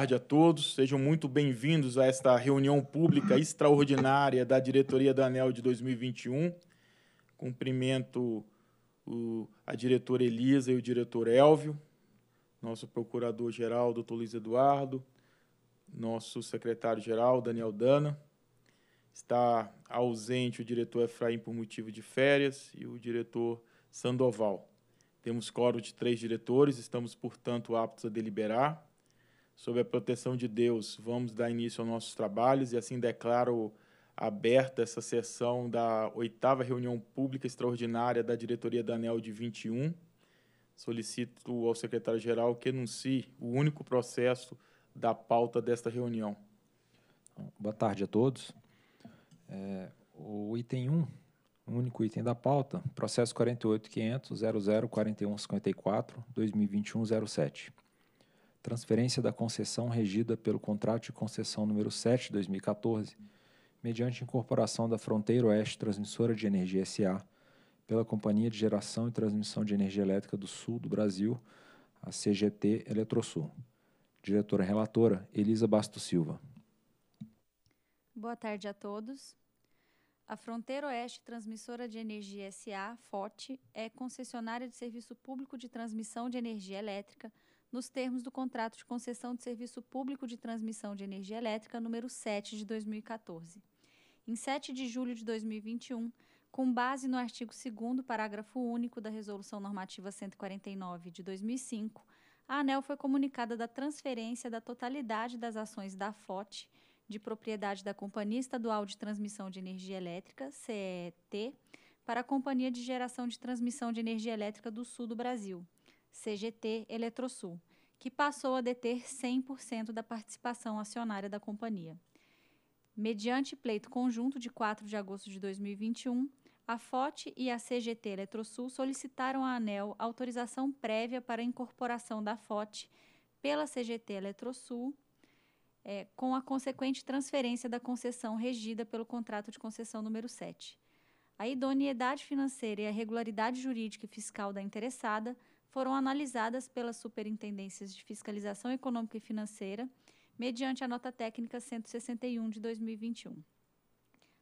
tarde a todos. Sejam muito bem-vindos a esta reunião pública extraordinária da diretoria da ANEL de 2021. Cumprimento o, a diretora Elisa e o diretor Elvio, nosso procurador-geral, doutor Luiz Eduardo, nosso secretário-geral, Daniel Dana. Está ausente o diretor Efraim por motivo de férias e o diretor Sandoval. Temos coro de três diretores, estamos, portanto, aptos a deliberar sob a proteção de Deus, vamos dar início aos nossos trabalhos e assim declaro aberta essa sessão da oitava reunião pública extraordinária da diretoria da ANEL de 21. Solicito ao secretário-geral que enuncie o único processo da pauta desta reunião. Então, boa tarde a todos. É, o item 1, o único item da pauta, processo 48.500.0041.54.2021.07. 2021 07 transferência da concessão regida pelo contrato de concessão número 7 de 2014, mediante incorporação da Fronteira Oeste Transmissora de Energia SA pela Companhia de Geração e Transmissão de Energia Elétrica do Sul do Brasil, a CGT Eletrosul. Diretora relatora Elisa Basto Silva. Boa tarde a todos. A Fronteira Oeste Transmissora de Energia SA, FOT, é concessionária de serviço público de transmissão de energia elétrica nos termos do contrato de concessão de serviço público de transmissão de energia elétrica número 7 de 2014. Em 7 de julho de 2021, com base no artigo 2 parágrafo único da Resolução Normativa 149 de 2005, a ANEL foi comunicada da transferência da totalidade das ações da FOT, de propriedade da Companhia Estadual de Transmissão de Energia Elétrica, CET, para a Companhia de Geração de Transmissão de Energia Elétrica do Sul do Brasil, CGT Eletrosul, que passou a deter 100% da participação acionária da companhia. Mediante pleito conjunto de 4 de agosto de 2021, a FOTE e a CGT Eletrosul solicitaram à ANEL autorização prévia para a incorporação da FOTE pela CGT Eletrosul, é, com a consequente transferência da concessão regida pelo contrato de concessão número 7. A idoneidade financeira e a regularidade jurídica e fiscal da interessada foram analisadas pelas Superintendências de Fiscalização Econômica e Financeira, mediante a nota técnica 161 de 2021.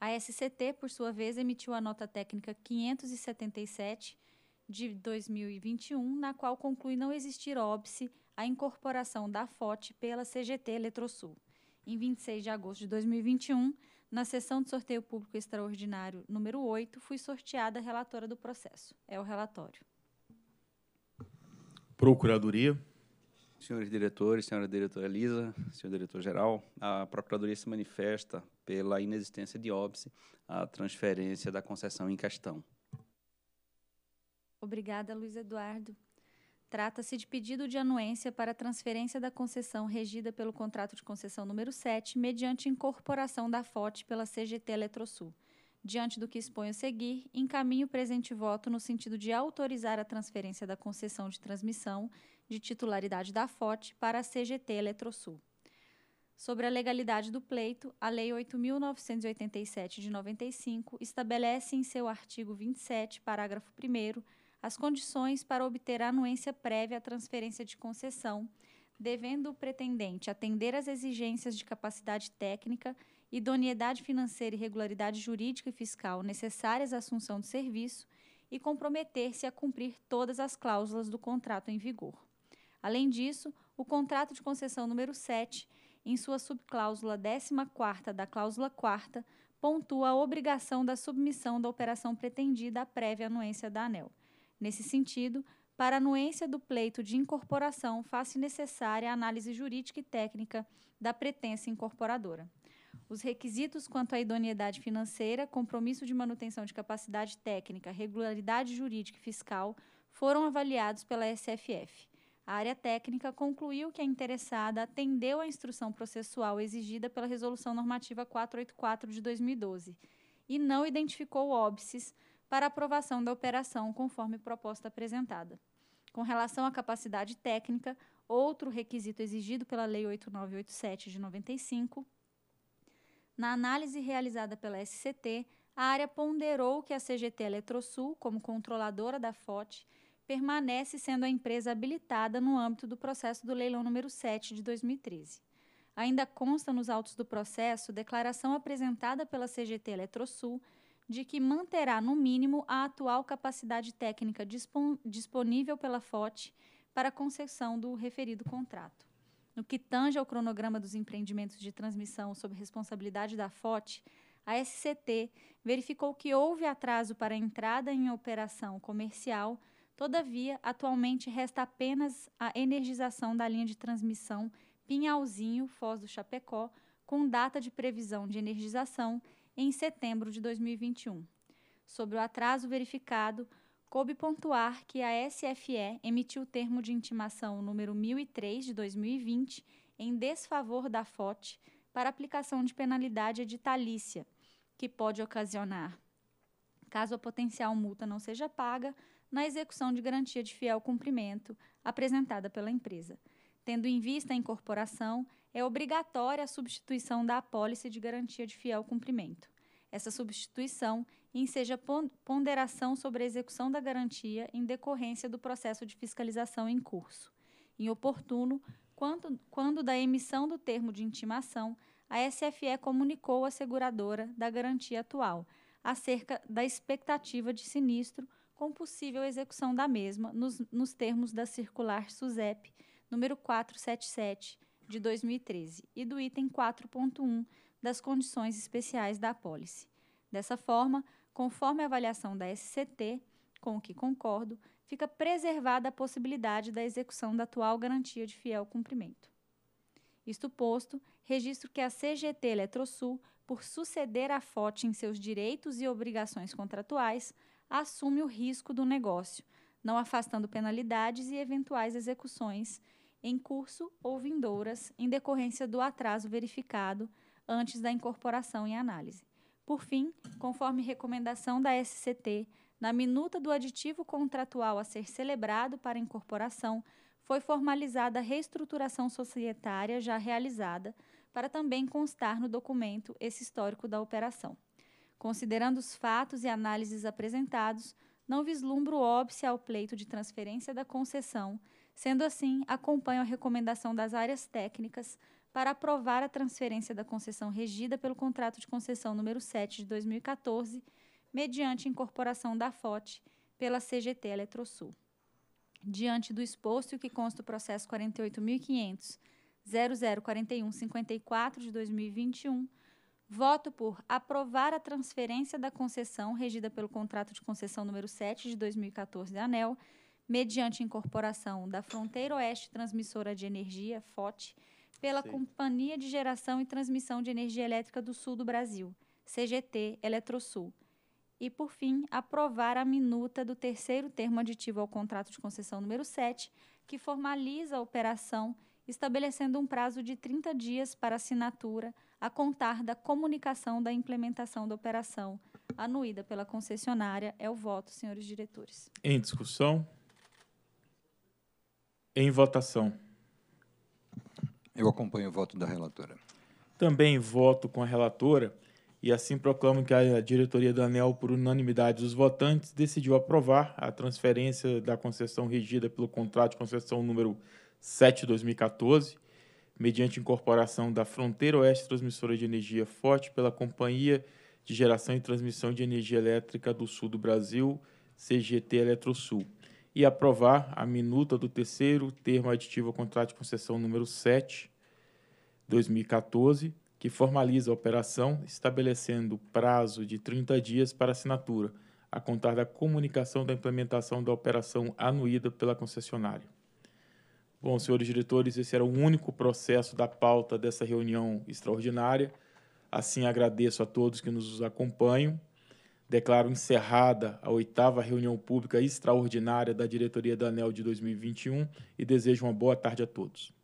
A SCT, por sua vez, emitiu a nota técnica 577 de 2021, na qual conclui não existir óbice à incorporação da FOT pela CGT Eletrosul. Em 26 de agosto de 2021, na sessão de sorteio público extraordinário número 8, fui sorteada a relatora do processo. É o relatório. Procuradoria. Senhores diretores, senhora diretora Elisa, senhor diretor-geral, a Procuradoria se manifesta pela inexistência de óbice à transferência da concessão em questão. Obrigada, Luiz Eduardo. Trata-se de pedido de anuência para transferência da concessão regida pelo contrato de concessão número 7, mediante incorporação da FOT pela CGT Eletrosul. Diante do que exponho a seguir, encaminho o presente voto no sentido de autorizar a transferência da concessão de transmissão de titularidade da FOT para a CGT Eletrosul. Sobre a legalidade do pleito, a Lei 8.987 de 95 estabelece em seu artigo 27, parágrafo 1, as condições para obter anuência prévia à transferência de concessão, devendo o pretendente atender às exigências de capacidade técnica idoneidade financeira e regularidade jurídica e fiscal necessárias à assunção do serviço e comprometer-se a cumprir todas as cláusulas do contrato em vigor. Além disso, o contrato de concessão número 7, em sua subcláusula 14 da cláusula 4 pontua a obrigação da submissão da operação pretendida à prévia anuência da ANEL. Nesse sentido, para a anuência do pleito de incorporação, faz-se necessária a análise jurídica e técnica da pretensa incorporadora. Os requisitos quanto à idoneidade financeira, compromisso de manutenção de capacidade técnica, regularidade jurídica e fiscal foram avaliados pela SFF. A área técnica concluiu que a interessada atendeu à instrução processual exigida pela Resolução Normativa 484 de 2012 e não identificou óbices para aprovação da operação conforme proposta apresentada. Com relação à capacidade técnica, outro requisito exigido pela Lei 8987 de 95 na análise realizada pela SCT, a área ponderou que a CGT Eletrosul, como controladora da FOT, permanece sendo a empresa habilitada no âmbito do processo do leilão número 7 de 2013. Ainda consta nos autos do processo declaração apresentada pela CGT Eletrosul de que manterá, no mínimo, a atual capacidade técnica disponível pela FOT para concessão do referido contrato. No que tange ao cronograma dos empreendimentos de transmissão sob responsabilidade da FOT, a SCT verificou que houve atraso para a entrada em operação comercial, todavia, atualmente resta apenas a energização da linha de transmissão Pinhalzinho Foz do Chapecó, com data de previsão de energização em setembro de 2021. Sobre o atraso verificado, coube pontuar que a SFE emitiu o termo de intimação número 1003 de 2020 em desfavor da FOT para aplicação de penalidade editalícia, que pode ocasionar, caso a potencial multa não seja paga, na execução de garantia de fiel cumprimento apresentada pela empresa. Tendo em vista a incorporação, é obrigatória a substituição da apólice de garantia de fiel cumprimento. Essa substituição enseja ponderação sobre a execução da garantia em decorrência do processo de fiscalização em curso. Inoportuno, quando, quando da emissão do termo de intimação, a SFE comunicou à seguradora da garantia atual acerca da expectativa de sinistro com possível execução da mesma nos, nos termos da circular SUSEP número 477 de 2013 e do item 4.1 das condições especiais da apólice. Dessa forma, conforme a avaliação da SCT, com o que concordo, fica preservada a possibilidade da execução da atual garantia de fiel cumprimento. Isto posto, registro que a CGT Eletrosul, por suceder a Fote em seus direitos e obrigações contratuais, assume o risco do negócio, não afastando penalidades e eventuais execuções em curso ou vindouras em decorrência do atraso verificado antes da incorporação em análise. Por fim, conforme recomendação da SCT, na minuta do aditivo contratual a ser celebrado para incorporação, foi formalizada a reestruturação societária já realizada, para também constar no documento esse histórico da operação. Considerando os fatos e análises apresentados, não vislumbro óbice ao pleito de transferência da concessão, sendo assim, acompanho a recomendação das áreas técnicas para aprovar a transferência da concessão regida pelo contrato de concessão número 7 de 2014, mediante incorporação da FOT pela CGT Eletrosul. Diante do exposto que consta o processo 48.500.0041.54 de 2021, voto por aprovar a transferência da concessão regida pelo contrato de concessão número 7 de 2014 da ANEL, mediante incorporação da Fronteira Oeste Transmissora de Energia, FOT, pela Sim. Companhia de Geração e Transmissão de Energia Elétrica do Sul do Brasil, CGT Eletrosul. E, por fim, aprovar a minuta do terceiro termo aditivo ao contrato de concessão número 7, que formaliza a operação, estabelecendo um prazo de 30 dias para assinatura, a contar da comunicação da implementação da operação, anuída pela concessionária. É o voto, senhores diretores. Em discussão? Em votação. Eu acompanho o voto da relatora. Também voto com a relatora e assim proclamo que a diretoria do ANEL, por unanimidade dos votantes, decidiu aprovar a transferência da concessão regida pelo contrato de concessão número 7-2014, mediante incorporação da Fronteira Oeste Transmissora de Energia Forte pela Companhia de Geração e Transmissão de Energia Elétrica do Sul do Brasil, CGT Eletrosul e aprovar a minuta do terceiro termo aditivo ao contrato de concessão número 7, 2014, que formaliza a operação, estabelecendo prazo de 30 dias para assinatura, a contar da comunicação da implementação da operação anuída pela concessionária. Bom, senhores diretores, esse era o único processo da pauta dessa reunião extraordinária. Assim, agradeço a todos que nos acompanham declaro encerrada a oitava reunião pública extraordinária da diretoria da ANEL de 2021 e desejo uma boa tarde a todos.